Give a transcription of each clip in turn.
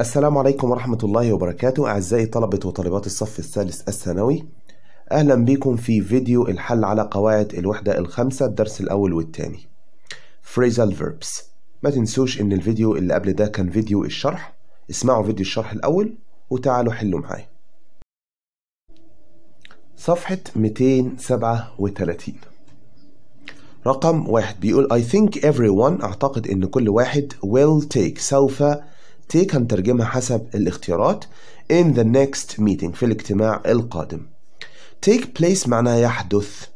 السلام عليكم ورحمة الله وبركاته أعزائي طلبة وطالبات الصف الثالث الثانوي أهلا بكم في فيديو الحل على قواعد الوحدة الخامسة الدرس الأول والثاني phrasal verbs ما تنسوش إن الفيديو اللي قبل ده كان فيديو الشرح اسمعوا فيديو الشرح الأول وتعالوا حلوا معايا صفحة 237 رقم واحد بيقول I think everyone أعتقد إن كل واحد will take سوف take هنترجمها حسب الاختيارات in the next meeting في الاجتماع القادم take place معناها يحدث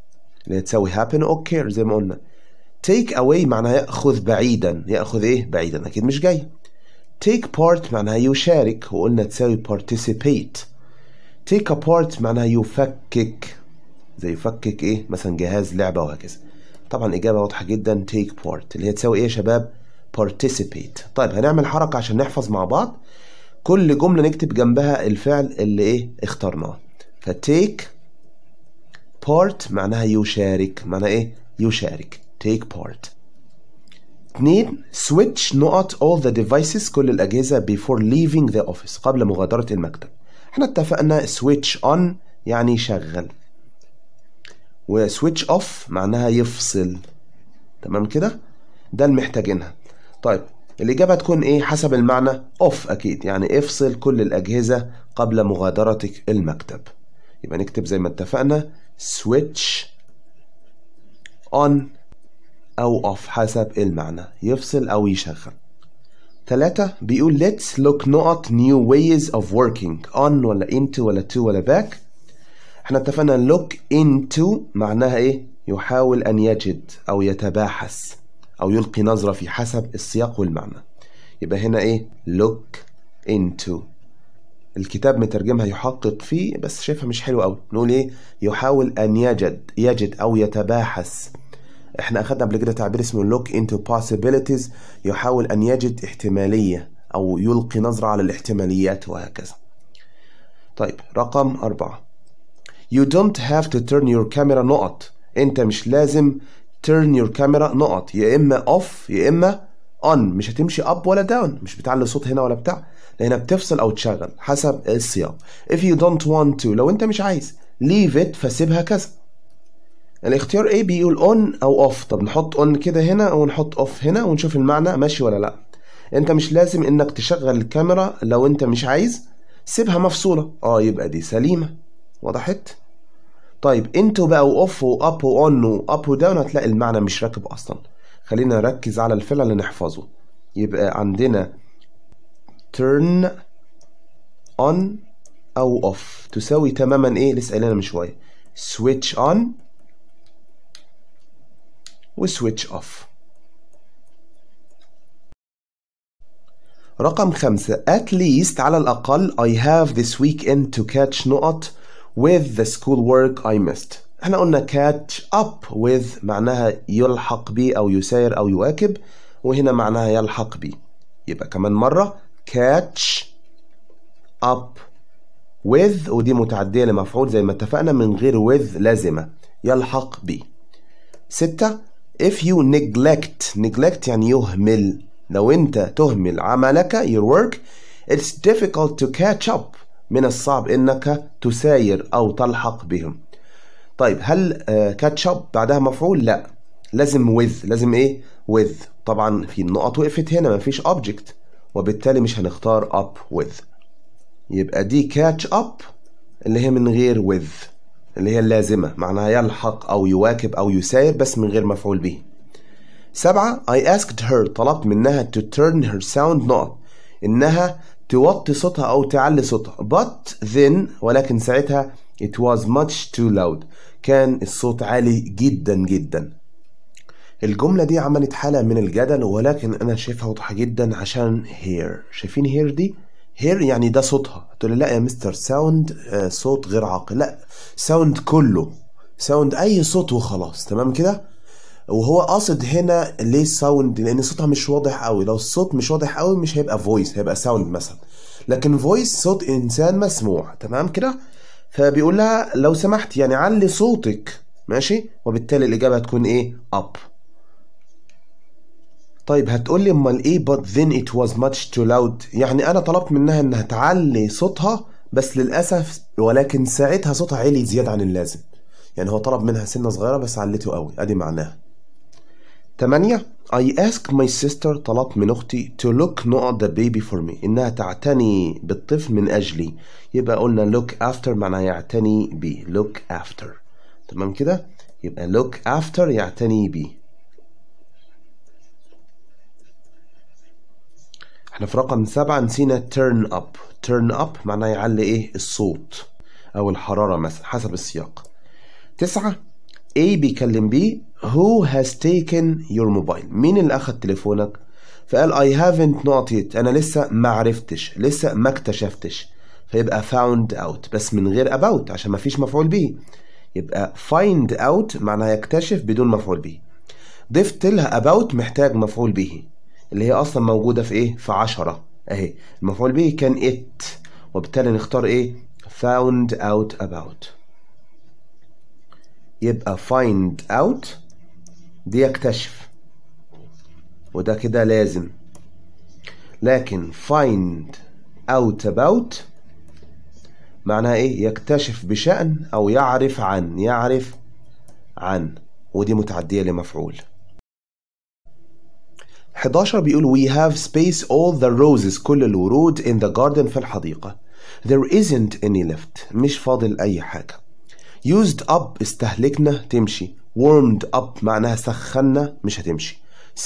اللي تسوي happen or care زي ما قلنا take away معناها يأخذ بعيدا يأخذ إيه بعيدا أكيد مش جاي take part معناها يشارك وقلنا تساوي participate take apart معناها يفكك زي يفكك إيه مثلا جهاز لعبة وهكذا طبعا إجابة واضحة جدا take part اللي هي تساوي إيه يا شباب participate طيب هنعمل حركة عشان نحفظ مع بعض كل جملة نكتب جنبها الفعل اللي ايه اخترناه فتيك بارت معناها يشارك معناها ايه يشارك تيك بارت اتنين switch نقط all the devices كل الأجهزة before leaving the office قبل مغادرة المكتب احنا اتفقنا switch on يعني شغل وسويتش off معناها يفصل تمام كده ده اللي محتاجينها طيب الإجابة هتكون إيه حسب المعنى أوف أكيد يعني افصل كل الأجهزة قبل مغادرتك المكتب يبقى نكتب زي ما اتفقنا switch on أو أوف حسب المعنى يفصل أو يشغل ثلاثة بيقول let's look not new ways of working on ولا into ولا to ولا back احنا اتفقنا look into معناها ايه يحاول أن يجد أو يتباحث أو يلقي نظرة في حسب السياق والمعنى يبقى هنا إيه look into الكتاب مترجمها يحقق فيه بس شايفها مش حلوة أوي نقول إيه يحاول أن يجد يجد أو يتباحث إحنا أخدنا قبل كده تعبير اسمه look into possibilities يحاول أن يجد احتمالية أو يلقي نظرة على الاحتماليات وهكذا طيب رقم أربعة You don't have to turn your camera نقط أنت مش لازم turn your camera نقط يا اما off يا اما on مش هتمشي up ولا down مش بتعلي صوت هنا ولا بتاع لانها بتفصل او تشغل حسب السياق if you don't want to لو انت مش عايز leave it فسيبها كذا الاختيار A بيقول on او off طب نحط on كده هنا ونحط off هنا ونشوف المعنى ماشي ولا لا انت مش لازم انك تشغل الكاميرا لو انت مش عايز سيبها مفصولة اه يبقى دي سليمة وضحت؟ طيب انتو بقى واوف واب واون واب وداون هتلاقي المعنى مش راكب اصلا خلينا نركز على الفعل اللي نحفظه يبقى عندنا turn on او off تساوي تماما ايه لسه قايلينها من شويه switch on وسويتش اوف رقم خمسة at least على الأقل I have this weekend to catch نقط with the schoolwork I missed احنا قلنا catch up with معناها يلحق بي أو يساير أو يواكب وهنا معناها يلحق بي يبقى كمان مرة catch up with ودي متعدية لمفعول زي ما اتفقنا من غير with لازمة يلحق بي ستة if you neglect neglect يعني يهمل لو انت تهمل عملك your work it's difficult to catch up من الصعب انك تساير او تلحق بهم طيب هل كاتشب آه، بعدها مفعول لا لازم with لازم ايه with طبعا في النقط وقفت هنا مفيش object وبالتالي مش هنختار up with يبقى دي catch up اللي هي من غير with اللي هي اللازمة معناها يلحق أو يواكب أو يساير بس من غير مفعول به سبعة I asked her طلبت منها to turn her sound نقط إنها توطي صوتها أو تعلي صوتها but then ولكن ساعتها it was much too loud كان الصوت عالي جدا جدا الجملة دي عملت حالة من الجدل ولكن أنا شايفها واضحة جدا عشان هير شايفين هير دي؟ هير يعني ده صوتها تقول لا يا مستر ساوند آه، صوت غير عاقل لا ساوند كله ساوند اي صوت وخلاص تمام كده وهو قاصد هنا ليه ساوند لان صوتها مش واضح قوي لو الصوت مش واضح قوي مش هيبقى فويس هيبقى ساوند مثلا لكن فويس صوت انسان مسموع تمام كده فبيقول لها لو سمحت يعني علي صوتك ماشي وبالتالي الاجابه هتكون ايه اب طيب هتقول لي امال ايه but then it was much too loud يعني انا طلبت منها انها تعلي صوتها بس للاسف ولكن ساعتها صوتها عالي زياده عن اللازم يعني هو طلب منها سنه صغيره بس علته قوي ادي معناها 8 I asked my sister طلبت من أختي to look نقط the baby for me إنها تعتني بالطفل من أجلي يبقى قلنا look after معناها يعتني بيه look after تمام كده يبقى look after يعتني بيه احنا في رقم سبعة نسينا turn up turn up معناها يعلي ايه الصوت أو الحرارة مثلا حسب السياق تسعة A بيكلم B Who has taken your mobile مين اللي أخد تليفونك فقال I haven't not yet أنا لسه ما عرفتش لسه ما اكتشفتش فيبقى found out بس من غير about عشان ما فيش مفعول بيه يبقى find out معناها يكتشف بدون مفعول به ضفت لها about محتاج مفعول به اللي هي أصلا موجودة في إيه؟ في عشرة أهي المفعول به كان it وبالتالي نختار إيه؟ found out about يبقى find out دي يكتشف وده كده لازم لكن find out about معناها ايه يكتشف بشأن او يعرف عن يعرف عن ودي متعدية لمفعول 11 بيقول we have space all the roses كل الورود in the garden في الحديقة there isn't any left مش فاضل أي حاجة used up استهلكنا تمشي warmed up معناها سخنا مش هتمشي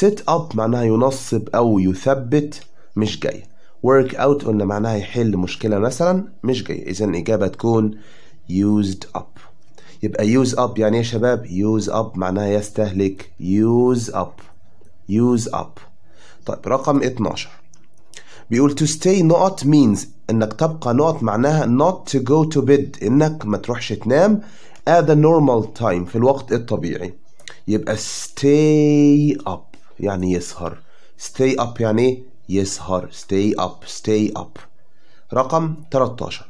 set up معناها ينصب أو يثبت مش جاي work out قلنا معناها يحل مشكلة مثلا مش جاي إذا الإجابة تكون used up يبقى use up يعني إيه يا شباب use up معناها يستهلك use up use up طيب رقم 12 بيقول to stay not means انك تبقى not معناها not to go to bed انك ما تروحش تنام at the normal time في الوقت الطبيعي يبقى stay up يعني يسهر stay up يعني يسهر stay up stay up رقم 13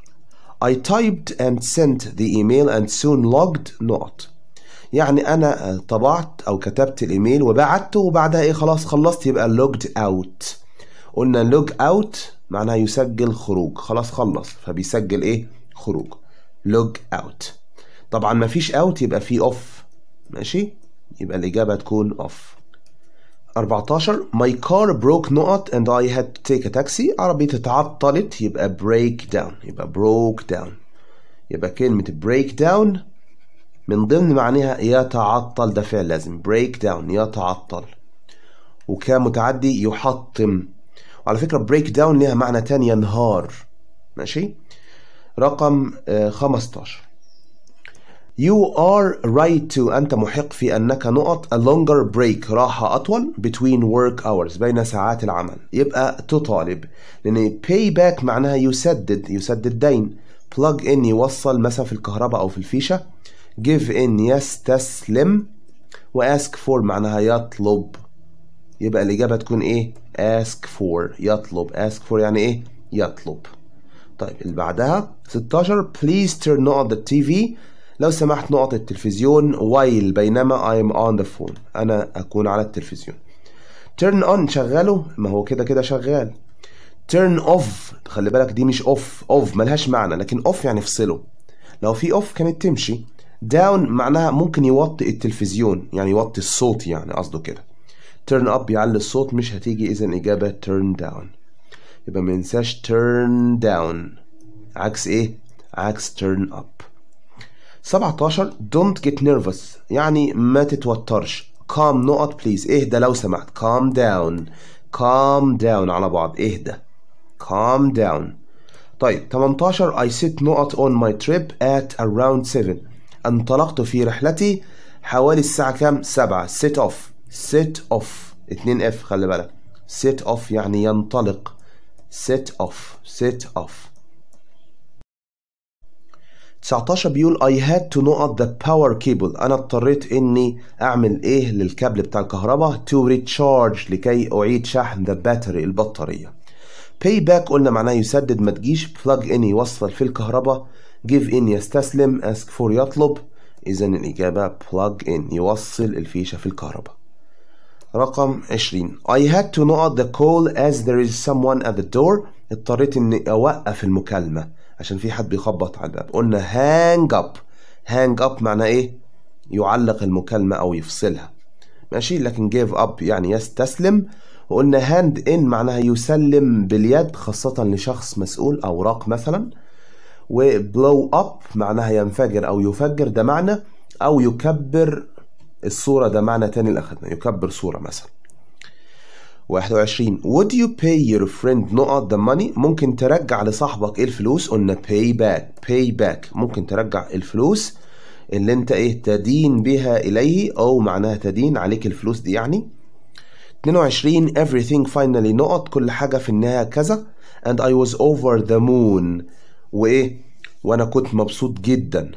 I typed and sent the email and soon logged not يعني أنا طبعت أو كتبت الإيميل وبعته وبعدها إيه خلاص خلصت يبقى logged out قلنا لوج اوت معناها يسجل خروج خلاص خلص فبيسجل ايه خروج لوج اوت طبعا ما فيش اوت يبقى في اوف ماشي يبقى الاجابه تكون اوف 14 my car broke not and I had to take a taxi عربيتي اتعطلت يبقى break down يبقى broke down يبقى كلمة break down من ضمن معناها يتعطل ده فعل لازم break down يتعطل وكمتعدي يحطم وعلى فكرة بريك داون ليها معنى تاني ينهار ماشي رقم 15 آه، You are right to أنت محق في أنك نقط a longer break راحة أطول between work hours بين ساعات العمل يبقى تطالب لأن pay back معناها يسدد يسدد دين plug in يوصل مثلا في الكهرباء أو في الفيشة give in يستسلم و ask for معناها يطلب يبقى الإجابة تكون إيه؟ ask for يطلب ask for يعني ايه يطلب طيب اللي بعدها 16 please turn off the TV لو سمحت نقط التلفزيون while بينما I'm on the phone أنا أكون على التلفزيون turn on شغله ما هو كده كده شغال turn off خلي بالك دي مش off off ملهاش معنى لكن off يعني افصله لو في off كانت تمشي down معناها ممكن يوطي التلفزيون يعني يوطي الصوت يعني قصده كده turn up يعلي الصوت مش هتيجي إذا إجابة turn down يبقى ما ننساش turn down عكس إيه؟ عكس turn up 17 don't get nervous يعني ما تتوترش calm نقط please اهدى لو سمحت calm down calm down على بعض اهدى calm down طيب 18 I sit نقط on my trip at around 7 انطلقت في رحلتي حوالي الساعة كام؟ 7 set off set off 2 اف خلي بالك set off يعني ينطلق set off set off 19 بيقول I had to know the power cable أنا اضطريت إني أعمل إيه للكابل بتاع الكهرباء to recharge لكي أعيد شحن the battery البطارية pay back قلنا معناه يسدد ما تجيش plug in يوصل في الكهرباء give in يستسلم ask for يطلب إذا الإجابة plug in يوصل الفيشة في الكهرباء رقم 20 I had to not the call as there is someone at the door اضطريت اني اوقف المكالمة عشان في حد بيخبط على الباب قلنا hang up hang up معناه ايه يعلق المكالمة او يفصلها ماشي لكن give up يعني يستسلم وقلنا hand in معناها يسلم باليد خاصة لشخص مسؤول او راق مثلا و blow up معناها ينفجر او يفجر ده معنى او يكبر الصورة ده معنى تاني اللي أخدناه يكبر صورة مثلا 21 Would you pay your friend نقط the money ممكن ترجع لصاحبك ايه الفلوس قلنا pay back pay back ممكن ترجع الفلوس اللي انت ايه تدين بها اليه او معناها تدين عليك الفلوس دي يعني 22 everything finally نقط كل حاجة في النهاية كذا and I was over the moon وايه وانا كنت مبسوط جدا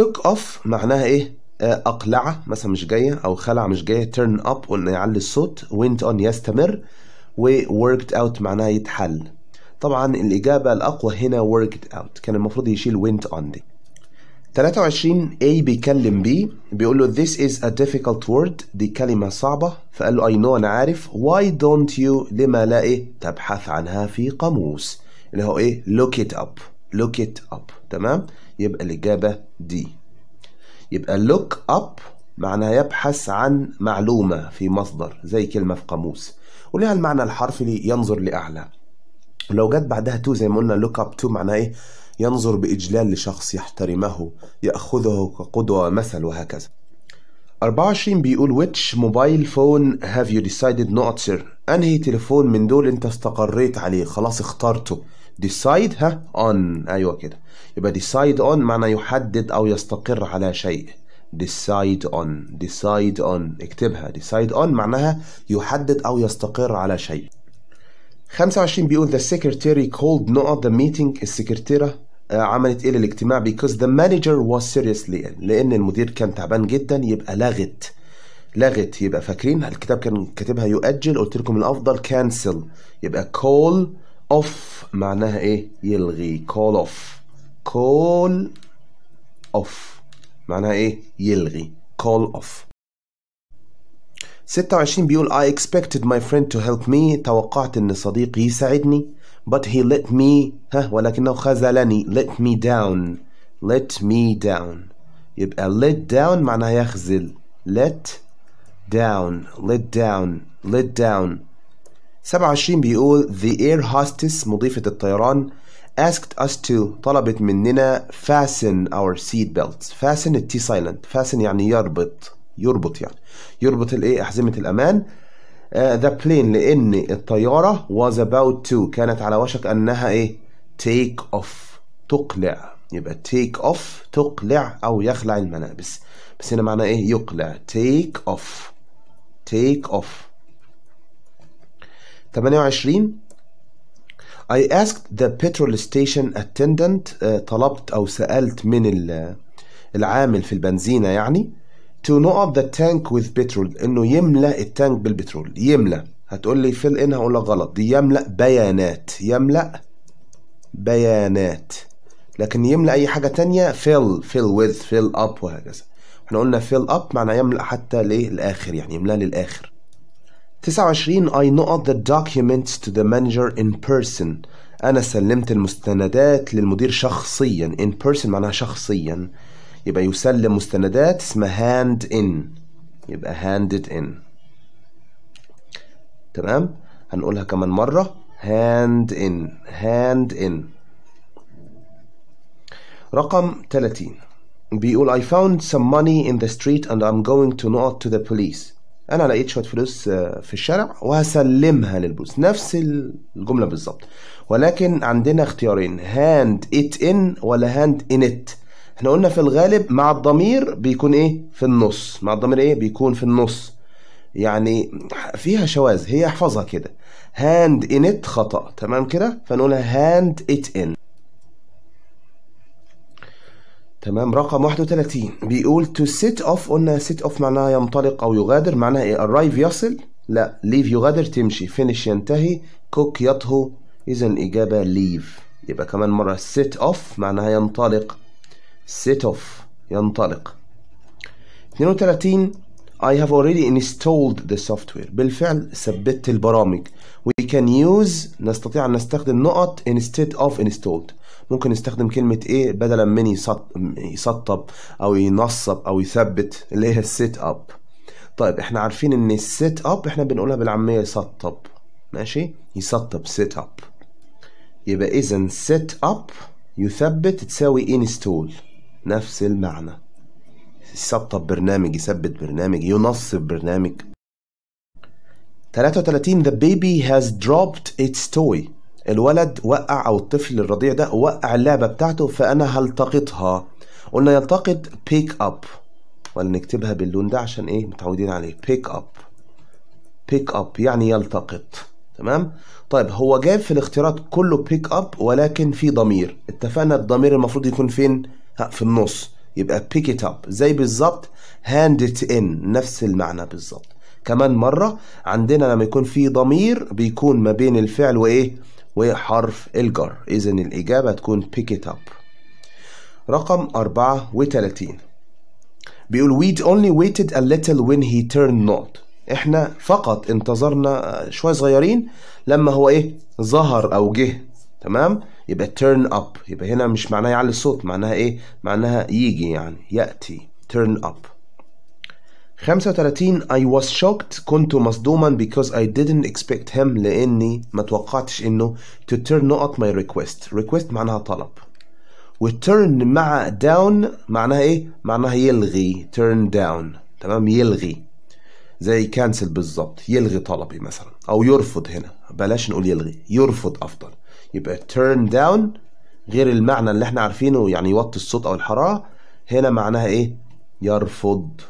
took off معناها ايه اقلعه مثلا مش جايه او خلع مش جايه turn up قلنا يعلي الصوت went اون يستمر worked اوت معناها يتحل طبعا الاجابه الاقوى هنا worked out كان المفروض يشيل went on دي 23 A بيكلم B بيقول له this is a difficult word دي كلمة صعبة فقال له I know أنا عارف why don't you لما لا إيه تبحث عنها في قاموس اللي هو إيه look it up look it up تمام يبقى الإجابة دي يبقى look up معناها يبحث عن معلومة في مصدر زي كلمة في قاموس ولها المعنى الحرفي ينظر لأعلى ولو جت بعدها تو زي ما قلنا look up to معناها إيه ينظر بإجلال لشخص يحترمه يأخذه كقدوة مثل وهكذا 24 بيقول which mobile phone have you decided not sir أنهي تليفون من دول أنت استقريت عليه خلاص اخترته decide ها on أيوة كده يبقى decide on معنى يحدد أو يستقر على شيء decide on decide on اكتبها decide on معناها يحدد أو يستقر على شيء 25 بيقول the secretary called not the meeting السكرتيرة آه، عملت ايه للاجتماع because the manager was seriously ill لان المدير كان تعبان جدا يبقى لغت لغت يبقى فاكرين الكتاب كان كاتبها يؤجل قلت لكم الافضل cancel يبقى call off معناها ايه يلغي call off call off معناها ايه يلغي call off 26 بيقول I expected my friend to help me توقعت ان صديقي يساعدني but he let me ها ولكنه خذلني let me down let me down يبقى let down معناها يخذل let down let down let down 27 بيقول the air hostess مضيفة الطيران asked us to طلبت مننا fasten our seat belts fasten التي silent fasten يعني يربط يربط يعني يربط الايه أحزمة الأمان uh, the plane لأن الطيارة was about to كانت على وشك أنها ايه take off تقلع يبقى take off تقلع أو يخلع الملابس بس هنا معناه ايه يقلع take off take off 28 I asked the petrol station attendant uh, طلبت أو سألت من العامل في البنزينة يعني to know up the tank with petrol إنه يملأ التانك بالبترول يملأ هتقول لي fill in هقول لك غلط دي يملأ بيانات يملأ بيانات لكن يملأ أي حاجة تانية fill fill with fill up وهكذا احنا قلنا fill up معناه يملأ حتى للآخر يعني يملأ للآخر 29 I نقط the documents to the manager in person أنا سلمت المستندات للمدير شخصيا in person معناها شخصيا يبقى يسلم مستندات اسمها hand in يبقى handed in تمام هنقولها كمان مرة hand in hand in رقم 30 بيقول I found some money in the street and I'm going to not to the police انا لقيت شويه فلوس آه، في الشارع وهسلمها للبوس نفس الجمله بالظبط ولكن عندنا اختيارين هاند ات ان ولا هاند ان ات احنا قلنا في الغالب مع الضمير بيكون ايه في النص مع الضمير ايه بيكون في النص يعني فيها شواذ هي احفظها كده هاند ان ات خطا تمام كده فنقولها هاند ات ان تمام رقم 31 بيقول to سيت off قلنا سيت off معناها ينطلق او يغادر معناها ايه arrive يصل لا leave يغادر تمشي finish ينتهي cook يطهو اذا الاجابه leave يبقى كمان مره سيت off معناها ينطلق سيت off ينطلق 32 I have already installed the software بالفعل ثبت البرامج we can use نستطيع أن نستخدم نقط instead of installed ممكن نستخدم كلمة ايه بدلا من يسطب او ينصب او يثبت اللي هي السيت اب طيب احنا عارفين ان السيت اب احنا بنقولها بالعامية يسطب ماشي يسطب سيت اب يبقى اذا سيت اب يثبت تساوي انستول نفس المعنى يسطب برنامج يثبت برنامج ينصب برنامج 33 The baby has dropped its toy الولد وقع او الطفل الرضيع ده وقع اللعبه بتاعته فانا هلتقطها قلنا يلتقط بيك اب ولا نكتبها باللون ده عشان ايه متعودين عليه بيك اب بيك اب يعني يلتقط تمام طيب هو جاب في الاختيارات كله بيك اب ولكن في ضمير اتفقنا الضمير المفروض يكون فين في النص يبقى بيك ات اب زي بالظبط هاند ات ان نفس المعنى بالظبط كمان مره عندنا لما يكون في ضمير بيكون ما بين الفعل وايه وحرف الجر إذا الإجابة تكون pick it up رقم 34 بيقول we'd only waited a little when he turned not احنا فقط انتظرنا آه، شوية صغيرين لما هو ايه ظهر او جه تمام يبقى turn up يبقى هنا مش معناه يعلي الصوت معناها ايه معناها يجي يعني يأتي turn up 35 I was shocked كنت مصدوما because I didn't expect him لاني ما توقعتش انه to turn not my request request معناها طلب و turn مع down معناها ايه معناها يلغي turn down تمام يلغي زي cancel بالظبط يلغي طلبي مثلا او يرفض هنا بلاش نقول يلغي يرفض افضل يبقى turn down غير المعنى اللي احنا عارفينه يعني يوطي الصوت او الحراره هنا معناها ايه يرفض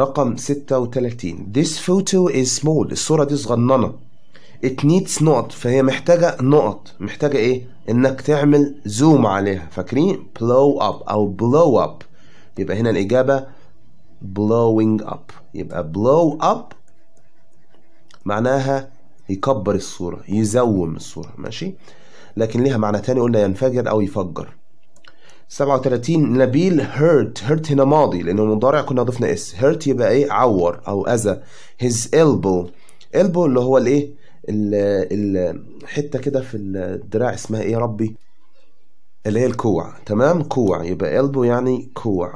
رقم 36 This photo is small الصورة دي صغننة It needs نقط فهي محتاجة نقط محتاجة ايه؟ انك تعمل زوم عليها فاكرين؟ blow up او blow up يبقى هنا الإجابة blowing up يبقى blow up معناها يكبر الصورة يزوم الصورة ماشي؟ لكن ليها معنى تاني قلنا ينفجر أو يفجر 37 نبيل هيرت هيرت هنا ماضي لانه المضارع كنا ضفنا اس هيرت يبقى ايه عور او اذى هيز البو البو اللي هو الايه الحته كده في الدراع اسمها ايه يا ربي اللي هي الكوع تمام كوع يبقى البو يعني كوع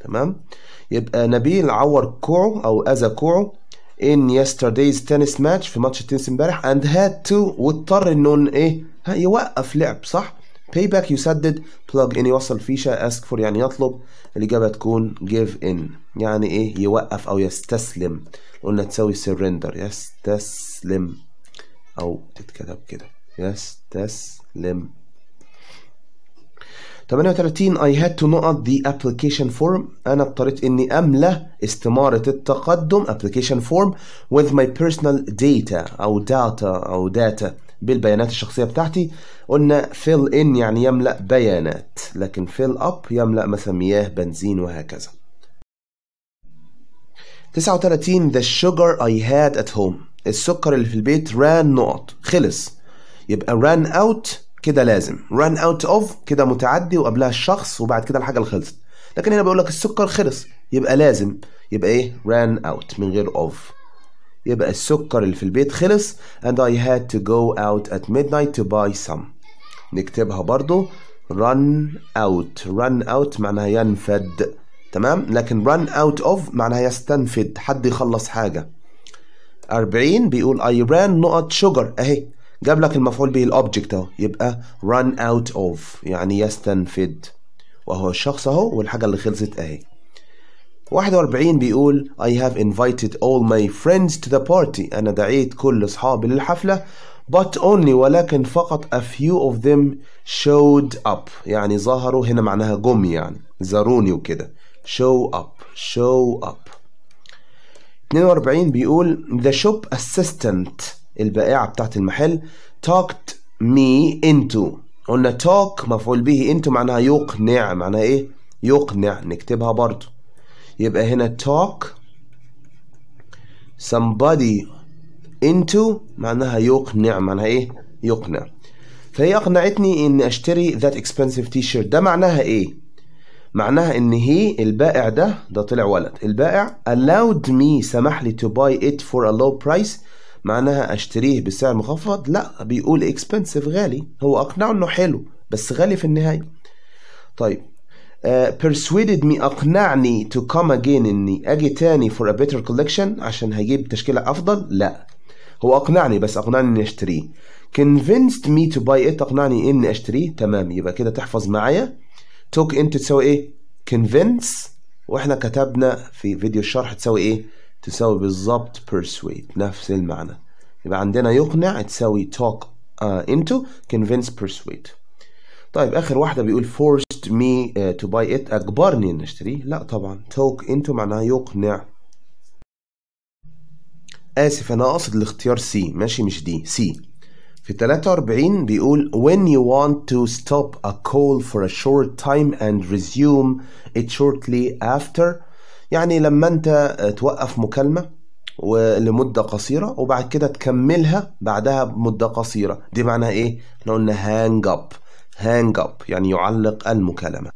تمام يبقى نبيل عور كوعه او اذى كوعه in yesterday's tennis match في ماتش التنس امبارح and had to واضطر انه ايه يوقف لعب صح باي باك يسدد plug ان يوصل فيشة اسك فور يعني يطلب الإجابة تكون جيف ان يعني إيه يوقف أو يستسلم قلنا تساوي سرندر يستسلم أو تتكتب كده يستسلم 38 I had to not the application form أنا اضطريت إني أملى استمارة التقدم application form with my personal data أو data أو data بالبيانات الشخصيه بتاعتي قلنا fill in يعني يملا بيانات لكن fill up يملا مثلا مياه بنزين وهكذا 39 the sugar I had at home السكر اللي في البيت ran نقط خلص يبقى ran out كده لازم ran out of كده متعدي وقبلها الشخص وبعد كده الحاجه اللي خلصت لكن هنا بقول لك السكر خلص يبقى لازم يبقى ايه ran out من غير of يبقى السكر اللي في البيت خلص and I had to go out at midnight to buy some نكتبها برضو run out run out معناها ينفد تمام لكن run out of معناها يستنفد حد يخلص حاجة 40 بيقول I ran نقط sugar اهي جاب لك المفعول به الاوبجكت اهو يبقى run out of يعني يستنفد وهو الشخص اهو والحاجة اللي خلصت اهي 41 بيقول I have invited all my friends to the party أنا دعيت كل أصحابي للحفلة but only ولكن فقط a few of them showed up يعني ظهروا هنا معناها جم يعني زاروني وكده show up show up 42 بيقول the shop assistant البائعة بتاعت المحل talked me into قلنا talk مفعول به into معناها يقنع معناها ايه يقنع نكتبها برضه يبقى هنا talk somebody into معناها يقنع معناها ايه يقنع فهي اقنعتني ان اشتري ذات اكسبنسيف t-shirt ده معناها ايه معناها ان هي البائع ده ده طلع ولد البائع allowed me سمح لي to buy it for a low price معناها اشتريه بسعر مخفض لا بيقول اكسبنسيف غالي هو اقنعه انه حلو بس غالي في النهايه طيب Uh, persuaded me اقنعني to come again اني اجي تاني for a better collection عشان هجيب تشكيله افضل لا هو اقنعني بس اقنعني اني اشتريه convinced me to buy it اقنعني اني اشتريه تمام يبقى كده تحفظ معايا took into تساوي ايه convince واحنا كتبنا في فيديو الشرح تساوي ايه تساوي بالظبط persuade نفس المعنى يبقى عندنا يقنع تساوي talk uh, into convince persuade طيب اخر واحده بيقول forced me uh, to buy it اجبرني ان اشتريه لا طبعا talk into معناها يقنع اسف انا اقصد الاختيار سي ماشي مش دي سي في 43 بيقول when you want to stop a call for a short time and resume it shortly after يعني لما انت آه، توقف مكالمة لمدة قصيرة وبعد كده تكملها بعدها بمدة قصيرة دي معناها ايه؟ احنا قلنا hang up hang up يعني يعلق المكالمة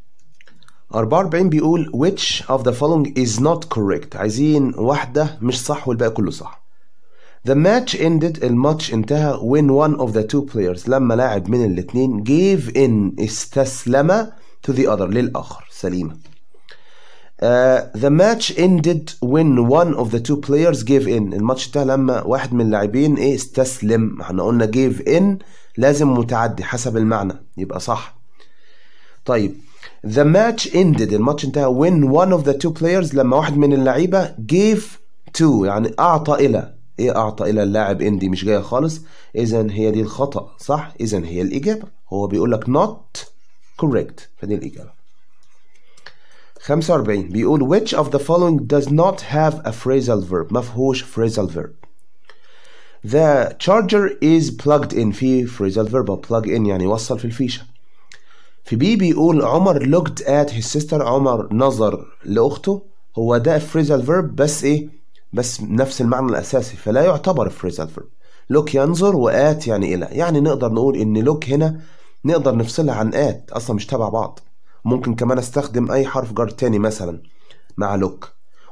44 بيقول which of the following is not correct عايزين واحدة مش صح والباقي كله صح The match ended الماتش انتهى when one of the two players لما لاعب من الاثنين gave in استسلم to the other للآخر سليمة Uh, the match ended when one of the two players gave in الماتش انتهى لما واحد من اللاعبين ايه استسلم احنا قلنا gave in لازم متعدي حسب المعنى يبقى صح طيب the match ended الماتش انتهى when one of the two players لما واحد من اللعيبه gave to يعني اعطى الى ايه اعطى الى اللاعب اندي مش جايه خالص اذا هي دي الخطا صح اذا هي الاجابه هو بيقول لك not correct فدي الاجابه 45 بيقول which of the following does not have a phrasal verb ما فيهوش phrasal verb The charger is plugged in في phrasal verb plug in يعني وصل في الفيشة في بي بيقول عمر looked at his sister عمر نظر لأخته هو ده phrasal verb بس إيه بس نفس المعنى الأساسي فلا يعتبر phrasal verb look ينظر وآت يعني إلى يعني نقدر نقول إن look هنا نقدر نفصلها عن آت أصلا مش تبع بعض ممكن كمان استخدم أي حرف جر تاني مثلا مع look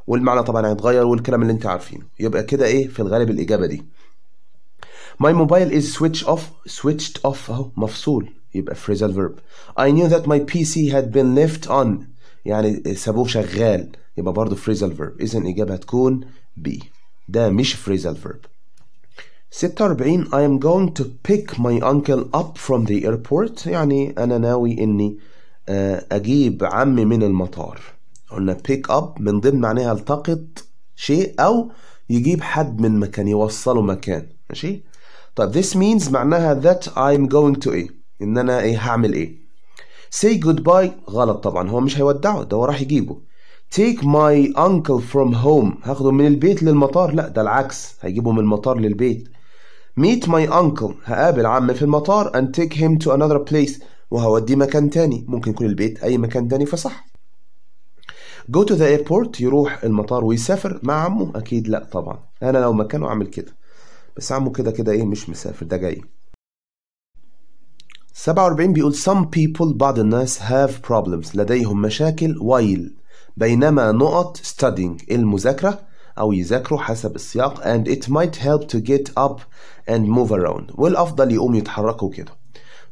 والمعنى طبعا هيتغير والكلام اللي انت عارفينه يبقى كده ايه في الغالب الإجابة دي My mobile is switched off switched off اهو مفصول يبقى phrasal verb I knew that my PC had been left on يعني سابوه شغال يبقى برضه phrasal verb إذا الإجابة هتكون B ده مش phrasal verb 46 I am going to pick my uncle up from the airport يعني أنا ناوي إني أجيب عمي من المطار قلنا pick up من ضمن معناها التقط شيء أو يجيب حد من مكان يوصله مكان ماشي طيب this means معناها that I'm going to ايه ان انا ايه هعمل ايه say goodbye غلط طبعا هو مش هيودعه ده هو راح يجيبه take my uncle from home هاخده من البيت للمطار لا ده العكس هيجيبه من المطار للبيت meet my uncle هقابل عمي في المطار and take him to another place وهوديه مكان تاني ممكن يكون البيت أي مكان تاني فصح go to the airport يروح المطار ويسافر مع عمه أكيد لا طبعا أنا لو مكانه أعمل كده بس عمو كده كده ايه مش مسافر ده جاي 47 بيقول some people بعض الناس have problems لديهم مشاكل while بينما نقط studying المذاكرة أو يذاكروا حسب السياق and it might help to get up and move around والأفضل يقوم يتحركوا كده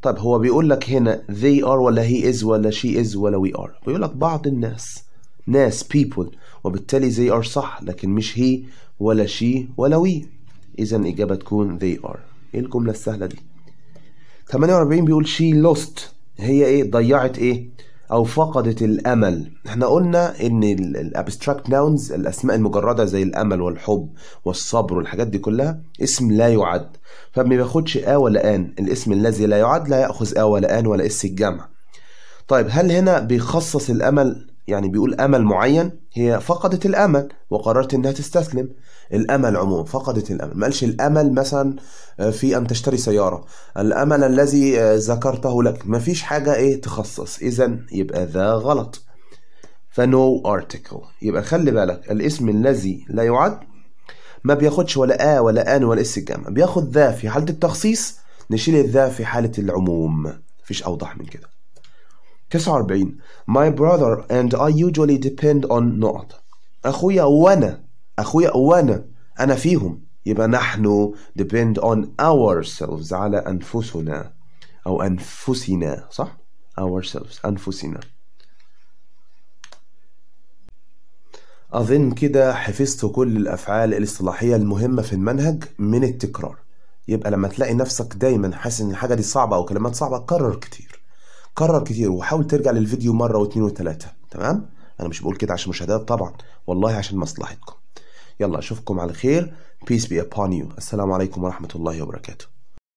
طب هو بيقول لك هنا they are ولا he is ولا she is ولا we are بيقول لك بعض الناس ناس people وبالتالي they are صح لكن مش he ولا she ولا we إذا الإجابة تكون they are إيه الجملة السهلة دي 48 بيقول she lost هي إيه ضيعت إيه أو فقدت الأمل إحنا قلنا إن الابستراكت nouns الأسماء المجردة زي الأمل والحب والصبر والحاجات دي كلها اسم لا يعد فما بياخدش آ ولا آن الاسم الذي لا يعد لا يأخذ آ ولا آن ولا اس الجمع طيب هل هنا بيخصص الأمل يعني بيقول امل معين هي فقدت الامل وقررت انها تستسلم الامل عموما فقدت الامل ما قالش الامل مثلا آه، في ان تشتري سياره الامل الذي آه، ذكرته لك ما فيش حاجه ايه تخصص اذا يبقى ذا غلط فنو article يبقى خلي بالك الاسم الذي لا يعد ما بياخدش ولا آ ولا آن ولا اس الجامعة بياخد ذا في حالة التخصيص نشيل الذا في حالة العموم مفيش أوضح من كده 49 My brother and I usually depend on not أخويا وأنا اخويا وانا انا فيهم يبقى نحن depend on ourselves على انفسنا او انفسنا صح ourselves انفسنا أظن كده حفظت كل الأفعال الاصطلاحية المهمة في المنهج من التكرار يبقى لما تلاقي نفسك دايما حاسس إن الحاجة دي صعبة أو كلمات صعبة كرر كتير كرر كتير وحاول ترجع للفيديو مرة واتنين وتلاتة تمام؟ أنا مش بقول كده عشان مشاهدات طبعا والله عشان مصلحتكم يلا اشوفكم على خير peace be upon you السلام عليكم ورحمة الله وبركاته